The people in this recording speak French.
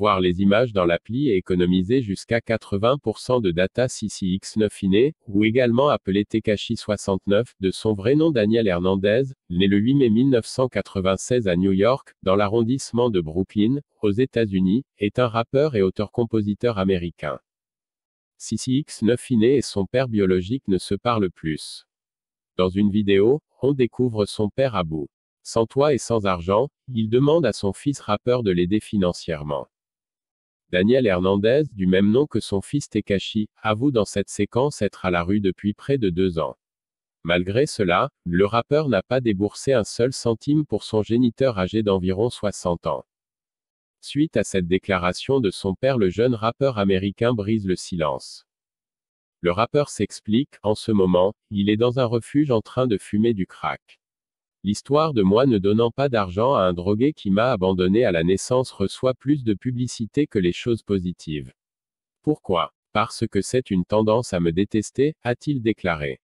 voir les images dans l'appli et économiser jusqu'à 80% de data CCX9 Iné, ou également appelé Tekashi69, de son vrai nom Daniel Hernandez, né le 8 mai 1996 à New York, dans l'arrondissement de Brooklyn, aux États-Unis, est un rappeur et auteur-compositeur américain. CCX9 Iné et son père biologique ne se parlent plus. Dans une vidéo, on découvre son père à bout. Sans toit et sans argent, il demande à son fils rappeur de l'aider financièrement. Daniel Hernandez, du même nom que son fils Tekashi, avoue dans cette séquence être à la rue depuis près de deux ans. Malgré cela, le rappeur n'a pas déboursé un seul centime pour son géniteur âgé d'environ 60 ans. Suite à cette déclaration de son père, le jeune rappeur américain brise le silence. Le rappeur s'explique, en ce moment, il est dans un refuge en train de fumer du crack. L'histoire de moi ne donnant pas d'argent à un drogué qui m'a abandonné à la naissance reçoit plus de publicité que les choses positives. Pourquoi Parce que c'est une tendance à me détester, a-t-il déclaré.